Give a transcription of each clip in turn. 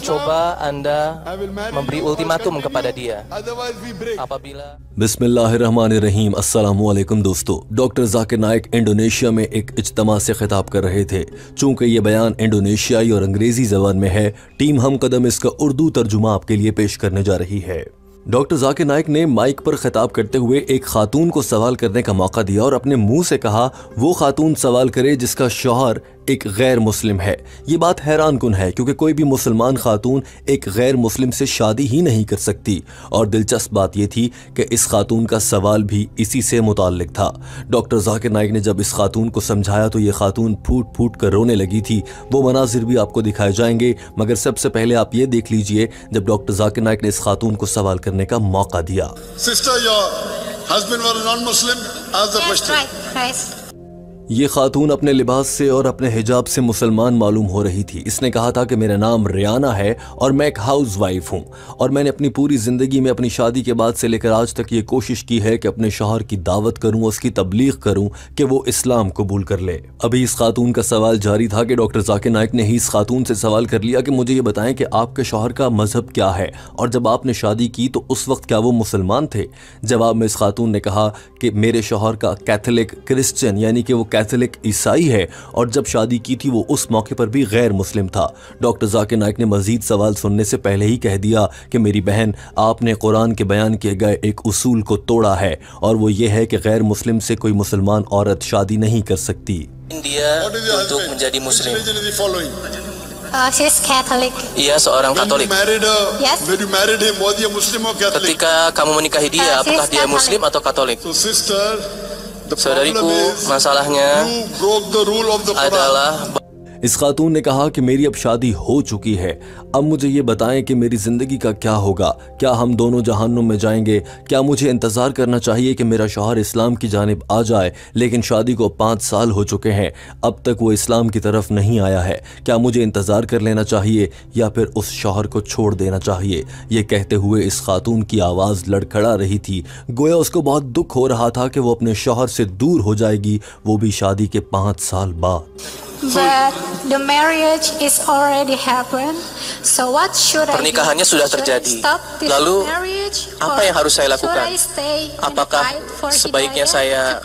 Coba Anda memberi ultimatum kepada dia apabila बिस्मिल्लाहिर्रहमानिर्रहीम अस्सलामुअलैकुम दोस्तों डॉक्टर जाकिर नायक इंडोनेशिया में एक इजतमा से खिताब कर रहे थे चूंकि ये बयान इंडोनेशियाई और अंग्रेज़ी जबान में है टीम हम कदम इसका उर्दू तर्जुमा आपके लिए पेश करने जा रही है डॉक्टर जाकिर नायक ने माइक पर खिताब करते हुए एक खातून को सवाल करने का मौका दिया और अपने मुंह से कहा वो खातून सवाल करे जिसका शोहर एक गैर मुस्लिम है ये बात हैरान कन है क्योंकि कोई भी मुसलमान खातून एक गैर मुस्लिम से शादी ही नहीं कर सकती और दिलचस्प बात यह थी कि इस खातून का सवाल भी इसी से मुतक था डॉक्टर जाकिर नाइक ने जब इस खातून को समझाया तो ये खातून फूट फूट कर रोने लगी थी वो मनाजिर भी आपको दिखाए जाएंगे मगर सबसे पहले आप ये देख लीजिए जब डॉक्टर जाकिर नाइक ने इस खातून को सवाल करने का मौका दिया Sister, your husband was non-Muslim as yes, Right, right. ये खातून अपने लिबास से और अपने हिजाब से मुसलमान मालूम हो रही थी इसने कहा था कि मेरा नाम रियाना है और मैं एक हाउस वाइफ हूँ और मैंने अपनी पूरी ज़िंदगी में अपनी शादी के बाद से लेकर आज तक ये कोशिश की है कि अपने शोहर की दावत करूँ उसकी तबलीग करूँ कि वो इस्लाम कबूल कर ले अभी इस खातून का सवाल जारी था कि डॉक्टर जाकिर नायक ने ही इस खातून से सवाल कर लिया कि मुझे ये बताएं कि आपके शोहर का मज़हब क्या है और जब आपने शादी की तो उस वक्त क्या वो मुसलमान थे जवाब में इस खातून ने कहा कि मेरे शोहर का कैथलिक क्रिश्चन यानी कि वो कैथोलिक ईसाई है और जब शादी की थी वो उस मौके पर भी गैर मुस्लिम था डॉक्टर जाकिर नायक ने मजीद सवाल सुनने से पहले ही कह दिया कि मेरी बहन आपने कुरान के बयान किए गए एक उसूल को तोड़ा है और वो ये है कि गैर मुस्लिम से कोई मुसलमान औरत शादी नहीं कर सकती इंडिया मुस्लिम ketika saudariku masalahnya adalah इस खातून ने कहा कि मेरी अब शादी हो चुकी है अब मुझे ये बताएं कि मेरी ज़िंदगी का क्या होगा क्या हम दोनों जहानों में जाएंगे क्या मुझे इंतज़ार करना चाहिए कि मेरा शोहर इस्लाम की जानब आ जाए लेकिन शादी को पाँच साल हो चुके हैं अब तक वो इस्लाम की तरफ नहीं आया है क्या मुझे इंतज़ार कर लेना चाहिए या फिर उस शोहर को छोड़ देना चाहिए ये कहते हुए इस खातून की आवाज़ लड़खड़ा रही थी गोया उसको बहुत दुख हो रहा था कि वो अपने शोहर से दूर हो जाएगी वो भी शादी के पाँच साल बाद but the marriage is already happened. So what should Pernikahannya I do? sudah terjadi. Lalu apa yang harus saya lakukan? Apakah sebaiknya saya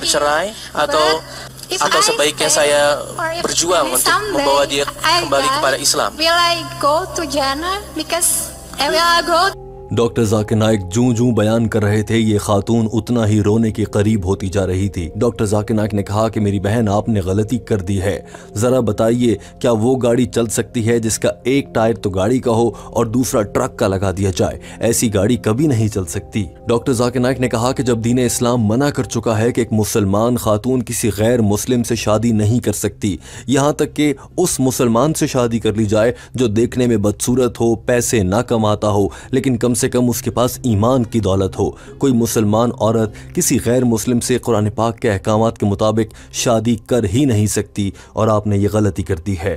bercerai atau atau sebaiknya saya berjuang untuk membawa dia kembali kepada Islam? Will I go to Jannah because I will go doctor Zakir Naik जू जू बयान कर रहे थे ये खातून उतना ही रोने के करीब होती जा रही थी डॉक्टर जाकिर नायक ने कहा कि मेरी बहन आपने गलती कर दी है ज़रा बताइए क्या वो गाड़ी चल सकती है जिसका एक टायर तो गाड़ी का हो और दूसरा ट्रक का लगा दिया जाए ऐसी गाड़ी कभी नहीं चल सकती डॉक्टर जाकिर नायक ने कहा कि जब दीन इस्लाम मना कर चुका है कि एक मुसलमान खातून किसी गैर मुस्लिम से शादी नहीं कर सकती यहाँ तक कि उस मुसलमान से शादी कर ली जाए जो देखने में बदसूरत हो पैसे ना कमाता हो लेकिन कम से कम उसके पास ईमान की दौलत हो कोई मुसलमान औरत किसी गैर मुस्लिम से कुरान पाक के अहकाम के मुताबिक शादी कर ही नहीं सकती और आपने ये गलती कर दी है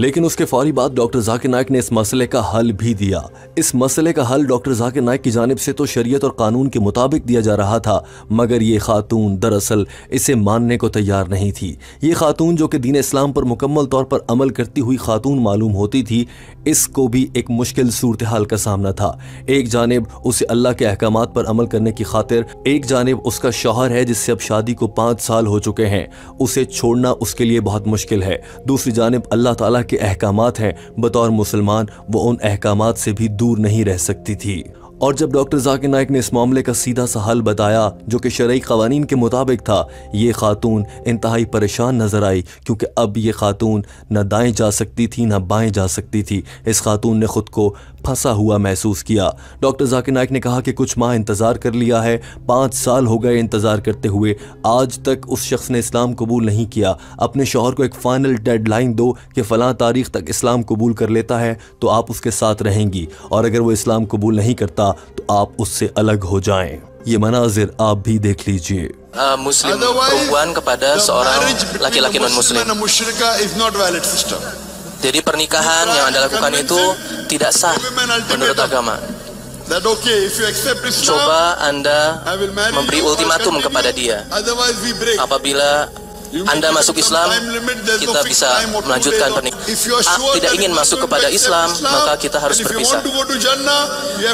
लेकिन उसके फौरी बाद डॉक्टर जाकिर नायक ने इस मसले का हल भी दिया इस मसले का हल डॉक्टर जाकिर नायक की जानब से तो शरीयत और कानून के मुताबिक दिया जा रहा था मगर ये खातून दरअसल इसे मानने को तैयार नहीं थी ये खातून जो कि दीन इस्लाम पर मुकम्मल तौर पर अमल करती हुई खातून मालूम होती थी इसको भी एक मुश्किल सूरत हाल का सामना था एक जानब उसे अल्लाह के अहकाम पर अमल करने की खातिर एक जानब उसका शौहर है जिससे अब शादी को पाँच साल हो चुके हैं उसे छोड़ना उसके लिए बहुत मुश्किल है दूसरी जानब अल्लाह तला के अहकाम हैं बतौर मुसलमान वो उन अहकाम से भी दूर नहीं रह सकती थी और जब डॉक्टर जाकिर नायक ने इस मामले का सीधा सा हल बताया जो कि शर्य कवानीन के मुताबिक था ये खातून इंतहाई परेशान नज़र आई क्योंकि अब ये खातून न दाएँ जा सकती थी न बाएँ जा सकती थी इस खातून ने ख़ुद को फंसा हुआ महसूस किया डॉक्टर जाकिर नायक ने कहा कि कुछ माह इंतज़ार कर लिया है पाँच साल हो गए इंतज़ार करते हुए आज तक उस शख्स ने इस्लाम कबूल नहीं किया अपने शोहर को एक फ़ाइनल लाइन दो कि फ़लाँ तारीख तक इस्लाम कबूल कर लेता है तो आप उसके साथ रहेंगी और अगर वो इस्लाम कबूल नहीं करता मिला तो आप उससे अलग हो जाएं। ये मनाजिर आप भी देख लीजिए uh, मुस्लिम perempuan kepada seorang laki-laki non muslim jadi pernikahan yang anda lakukan itu tidak sah menurut agama Coba Anda memberi ultimatum kepada dia. Apabila anda masuk Islam, kita bisa melanjutkan pernikahan. Ah, tidak ingin masuk kepada Islam, maka kita harus berpisah.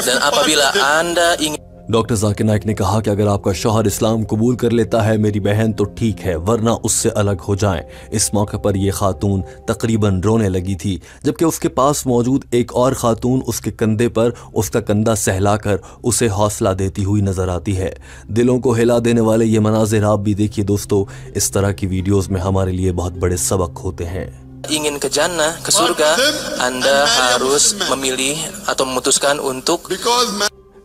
Dan apabila Anda ingin doctor Zakir Naik ने कहा कि अगर आपका शोहर इस्लाम कबूल कर लेता है मेरी बहन तो ठीक है वरना उससे अलग हो जाए इस मौके पर यह खातून तकरीबन रोने लगी थी जबकि उसके पास मौजूद एक और खातून उसके कंधे पर उसका कंधा सहलाकर उसे हौसला देती हुई नजर आती है दिलों को हिला देने वाले ये मनाजिर आप भी देखिए दोस्तों इस तरह की वीडियोज़ में हमारे लिए बहुत बड़े सबक होते हैं ingin ke jannah, ke surga, Anda harus memilih atau memutuskan untuk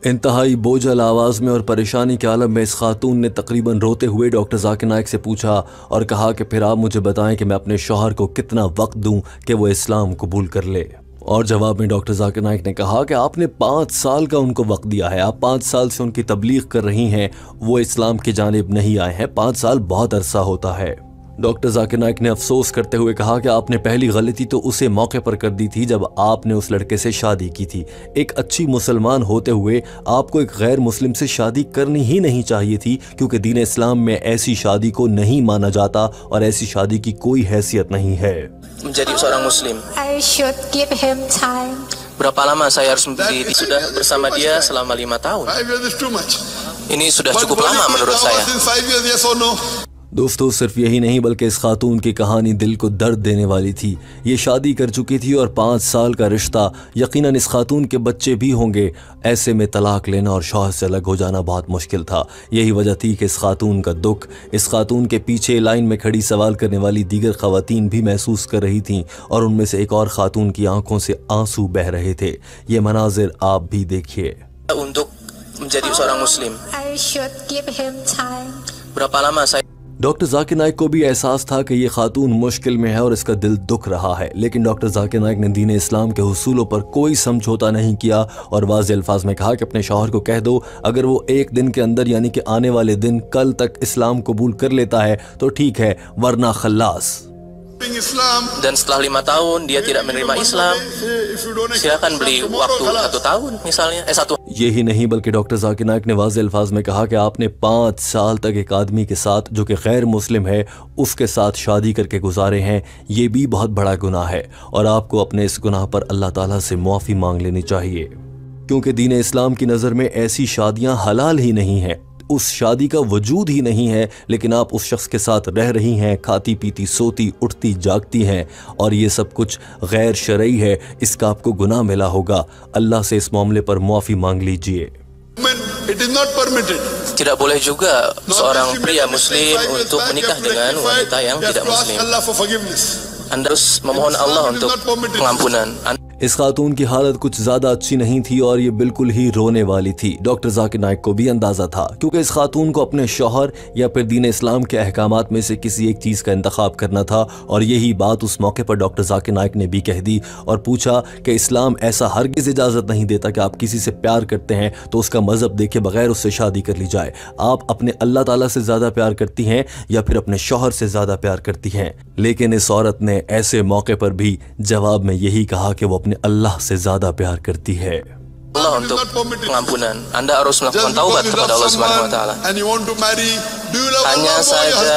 इंतहाई बोझल आवाज़ में और परेशानी के आलम में इस खातून ने तकरीबन रोते हुए डॉक्टर जाकिर नायक से पूछा और कहा कि फिर आप मुझे बताएं कि मैं अपने शोहर को कितना वक्त दूं कि वो इस्लाम कबूल कर ले और जवाब में डॉक्टर जाकिर नायक ने कहा कि आपने पाँच साल का उनको वक्त दिया है आप पाँच साल से उनकी तबलीग कर रही हैं वो इस्लाम की जानब नहीं आए हैं पाँच साल बहुत अरसा होता है डॉक्टर जाकिर नायक ने अफसोस करते हुए कहा कि आपने पहली गलती तो उसे मौके पर कर दी थी जब आपने उस लड़के से शादी की थी एक अच्छी मुसलमान होते हुए आपको एक गैर मुस्लिम से शादी करनी ही नहीं चाहिए थी क्योंकि दीन इस्लाम में ऐसी शादी को नहीं माना जाता और ऐसी शादी की कोई हैसियत नहीं है Berapa lama saya harus sudah bersama dia selama lima tahun? Ini sudah cukup lama menurut saya. दोस्तों सिर्फ यही नहीं बल्कि इस खातून की कहानी दिल को दर्द देने वाली थी ये शादी कर चुकी थी और पाँच साल का रिश्ता यकीनन इस खातून के बच्चे भी होंगे ऐसे में तलाक लेना और शौहर से अलग हो जाना बहुत मुश्किल था यही वजह थी कि इस खातून का दुख इस खातून के पीछे लाइन में खड़ी सवाल करने वाली दीगर खातन भी महसूस कर रही थी और उनमें से एक और खातून की आंखों से आंसू बह रहे थे ये मनाजिर आप भी देखिए डॉक्टर जाकिर नायक को भी एहसास था कि ये खातून मुश्किल में है और इसका दिल दुख रहा है लेकिन डॉक्टर जाकिर नायक ने दीन इस्लाम के हसूलों पर कोई समझौता नहीं किया और वाज अल्फाज में कहा कि अपने शोहर को कह दो अगर वो एक दिन के अंदर यानी कि आने वाले दिन कल तक इस्लाम कबूल कर लेता है तो ठीक है वरना खल्लास Dan setelah lima tahun dia tidak menerima Islam, silakan beli waktu satu tahun misalnya, eh satu यही नहीं बल्कि डॉक्टर जाकिर नायक ने वाज अल्फाज में कहा कि आपने पाँच साल तक एक आदमी के साथ जो कि गैर मुस्लिम है उसके साथ शादी करके गुजारे हैं ये भी बहुत बड़ा गुनाह है और आपको अपने इस गुनाह पर अल्लाह ताला से मुआफ़ी मांग लेनी चाहिए क्योंकि दीन इस्लाम की नज़र में ऐसी शादियाँ हलाल ही नहीं हैं उस शादी का वजूद ही नहीं है लेकिन आप उस शख्स के साथ रह रही हैं खाती पीती सोती उठती जागती हैं और ये सब कुछ गैर शरई है इसका आपको गुनाह मिला होगा अल्लाह से इस मामले पर मुआफ़ी मांग लीजिए It is not permitted. Tidak boleh juga seorang pria muslim untuk menikah dengan wanita yang tidak muslim. Anda harus memohon Allah untuk pengampunan. इस खातून की हालत कुछ ज्यादा अच्छी नहीं थी और ये बिल्कुल ही रोने वाली थी डॉक्टर जाकिर नायक को भी अंदाजा था क्योंकि इस खातून को अपने शोहर या फिर दीन इस्लाम के अहकाम में से किसी एक चीज़ का इंतखब करना था और यही बात उस मौके पर डॉक्टर जाकिर नायक ने भी कह दी और पूछा कि इस्लाम ऐसा हर किस इजाज़त नहीं देता कि आप किसी से प्यार करते हैं तो उसका मज़हब देखे बगैर उससे शादी कर ली जाए आप अपने अल्लाह तला से ज़्यादा प्यार करती हैं या फिर अपने शोहर से ज़्यादा प्यार करती हैं लेकिन इस औरत ने ऐसे मौके पर भी जवाब में यही कहा कि वो अपने अपने अल्लाह से ज्यादा प्यार करती है Allah untuk pengampunan. Anda harus melakukan taubat kepada Allah Subhanahu wa taala. Hanya saja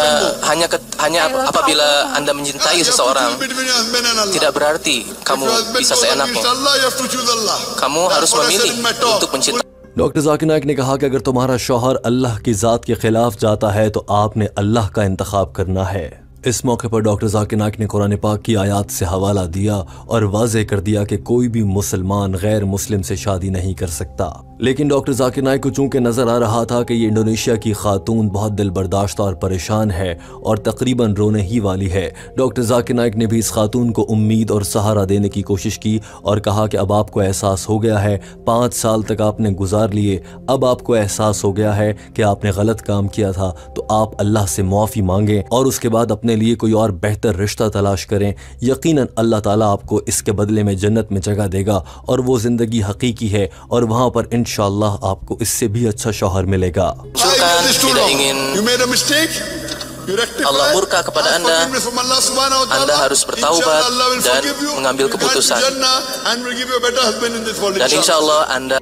hanya ke, hanya apabila Anda mencintai seseorang tidak berarti kamu bisa seenaknya. Kamu harus memilih untuk mencintai doctor Zakir Naik ने कहा कि अगर तुम्हारा शौहर अल्लाह की ज़ात के ख़िलाफ़ जाता है तो आपने अल्लाह का इंतखब करना है इस मौके पर डॉक्टर जाकिर नाइक ने कुरान पाक की आयात से हवाला दिया और वाजे कर दिया कि कोई भी मुसलमान गैर मुस्लिम से शादी नहीं कर सकता लेकिन डॉक्टर जाकिर नायक को चूंकि नज़र आ रहा था कि ये इंडोनेशिया की खातून बहुत दिल बर्दाश्त और परेशान है और तकरीबन रोने ही वाली है डॉक्टर जाकिर नायक ने भी इस खातून को उम्मीद और सहारा देने की कोशिश की और कहा कि अब आपको एहसास हो गया है पाँच साल तक आपने गुजार लिए अब आपको एहसास हो गया है कि आपने गलत काम किया था तो आप अल्लाह से मुआफ़ी मांगें और उसके बाद अपने लिए कोई और बेहतर रिश्ता तलाश करें यकीन अल्लाह तला आपको इसके बदले में जन्नत में जगह देगा और वो ज़िंदगी हकीकी है और वहाँ पर इन आपको इससे भी अच्छा शोहर मिलेगा tidak ingin Allah murka kepada anda Anda harus bertaubat dan mengambil keputusan Dan insya Allah anda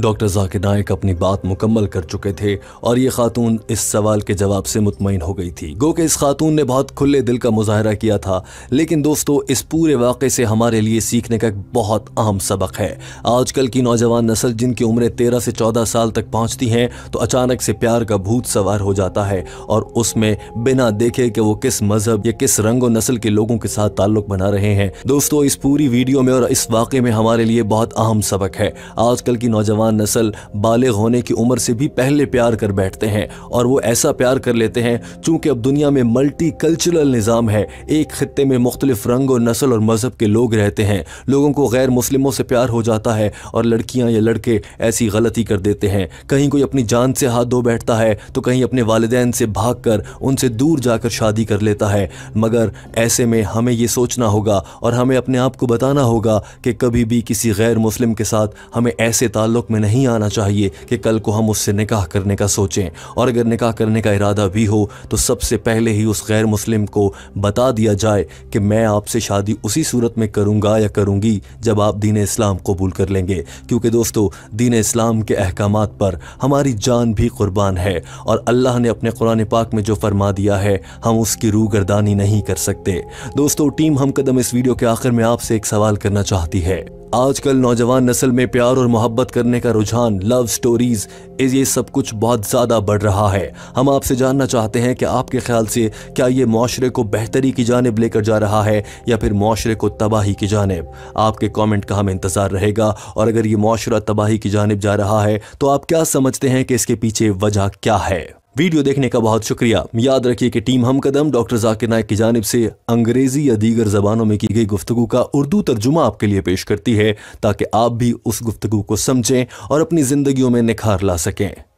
doctor Zakir Naik अपनी बात मुकम्मल कर चुके थे और ये खातून इस सवाल के जवाब से मुतमिन हो गई थी गो के इस खातून ने बहुत खुले दिल का मुजाहरा किया था लेकिन दोस्तों इस पूरे वाक़े से हमारे लिए सीखने का एक बहुत अहम सबक है आजकल की नौजवान नस्ल जिनकी उम्रें तेरह से चौदह साल तक पहुँचती हैं तो अचानक से प्यार का भूत सवार हो जाता है और उसमें बिना देखे कि वो किस मजहब या किस रंग व नस्ल के लोगों के साथ ताल्लुक बना रहे हैं दोस्तों इस पूरी वीडियो में और इस वाक़े में हमारे लिए बहुत अहम सबक है आजकल की नौजवान नौजवान नस्ल बालिग होने की उम्र से भी पहले प्यार कर बैठते हैं और वो ऐसा प्यार कर लेते हैं चूंकि अब दुनिया में मल्टी कल्चरल निज़ाम है एक खत्े में मुख्तलिफ रंग और नस्ल और मज़हब के लोग रहते हैं लोगों को गैर मुस्लिमों से प्यार हो जाता है और लड़कियाँ या लड़के ऐसी गलती कर देते हैं कहीं कोई अपनी जान से हाथ धो बैठता है तो कहीं अपने वालदेन से भाग कर उनसे दूर जाकर शादी कर लेता है मगर ऐसे में हमें ये सोचना होगा और हमें अपने आप को बताना होगा कि कभी भी किसी गैर मुस्लिम के साथ हमें ऐसे ताल्लुक में नहीं आना चाहिए कि कल को हम उससे निकाह करने का सोचें और अगर निकाह करने का इरादा भी हो तो सबसे पहले ही उस गैर मुस्लिम को बता दिया जाए कि मैं आपसे शादी उसी सूरत में करूँगा या करूँगी जब आप दीन इस्लाम कबूल कर लेंगे क्योंकि दोस्तों दीन इस्लाम के अहकाम पर हमारी जान भी कुर्बान है और अल्लाह ने अपने कुरान पाक में जो फरमा दिया है हम उसकी गर्दानी नहीं कर सकते दोस्तों टीम हम कदम इस वीडियो के आखिर में आपसे एक सवाल करना चाहती है आजकल नौजवान नस्ल में प्यार और मोहब्बत करने का रुझान लव स्टोरीज ये सब कुछ बहुत ज़्यादा बढ़ रहा है हम आपसे जानना चाहते हैं कि आपके ख्याल से क्या ये माशरे को बेहतरी की जानब लेकर जा रहा है या फिर माशरे को तबाही की जानब आपके कॉमेंट का हम इंतज़ार रहेगा और अगर ये माशरा तबाही की जानब जा रहा है तो आप क्या समझते हैं कि इसके पीछे वजह क्या है वीडियो देखने का बहुत शुक्रिया याद रखिए कि टीम हम कदम डॉक्टर जाकिर नायक की जानब से अंग्रेजी या दीगर जबानों में की गई गुफ्तु का उर्दू तर्जुमा आपके लिए पेश करती है ताकि आप भी उस गुफ्तु को समझें और अपनी जिंदगियों में निखार ला सकें